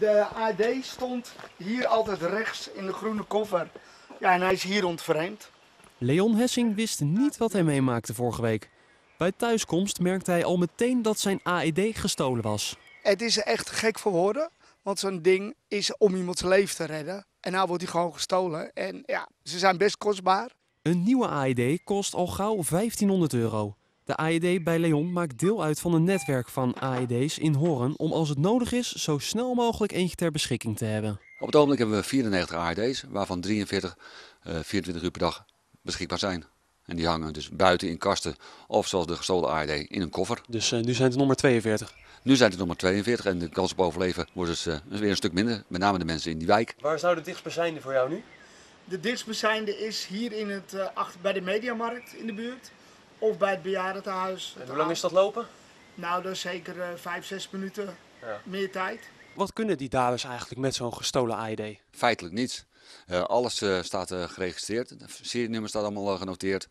de AED stond hier altijd rechts in de groene koffer. Ja, en hij is hier ontvreemd. Leon Hessing wist niet wat hij meemaakte vorige week. Bij thuiskomst merkte hij al meteen dat zijn AED gestolen was. Het is echt gek voor woorden, want zo'n ding is om iemands leven te redden. En nou wordt hij gewoon gestolen. En ja, ze zijn best kostbaar. Een nieuwe AED kost al gauw 1500 euro. De AED bij Leon maakt deel uit van een netwerk van AED's in Horen om als het nodig is zo snel mogelijk eentje ter beschikking te hebben. Op het ogenblik hebben we 94 AED's, waarvan 43 24 eh, uur per dag beschikbaar zijn. En die hangen dus buiten in kasten of zoals de gestolen AED in een koffer. Dus eh, nu zijn het nummer 42? Nu zijn het nummer 42 en de kans op overleven wordt dus eh, weer een stuk minder. Met name de mensen in die wijk. Waar zou de dichtstbijzijnde voor jou nu? De dichtstbijzijnde is hier in het, bij de Mediamarkt in de buurt of bij het bejaardentehuis. En hoe lang is dat lopen? Nou, dat is zeker uh, 5, 6 minuten ja. meer tijd. Wat kunnen die daders eigenlijk met zo'n gestolen AID? Feitelijk niets. Eh, alles eh, staat eh, geregistreerd. Het serienummer staat allemaal genoteerd.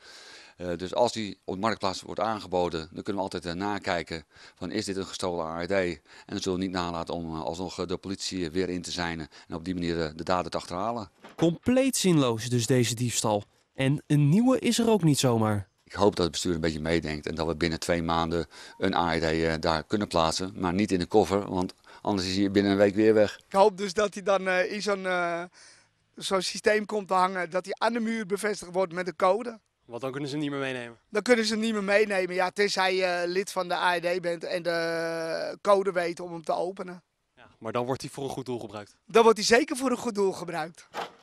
dus als die op de marktplaats wordt aangeboden, dan kunnen we altijd nakijken van is dit een gestolen AID? En dan zullen we niet nalaten om alsnog de politie weer in te zijn en op die manier de dader te achterhalen. Compleet zinloos dus deze diefstal. En een nieuwe is er ook niet zomaar. Ik hoop dat het bestuur een beetje meedenkt en dat we binnen twee maanden een AED eh, daar kunnen plaatsen. Maar niet in de koffer, want anders is hij binnen een week weer weg. Ik hoop dus dat hij dan eh, in zo'n eh, zo'n systeem komt te hangen dat hij aan de muur bevestigd wordt met een code. Want dan kunnen ze niet meer meenemen? Dan kunnen ze niet meer meenemen, ja, tenzij je lid van de AED bent en de code weet om hem te openen. Ja, maar dan wordt hij voor een goed doel gebruikt? Dan wordt hij zeker voor een goed doel gebruikt.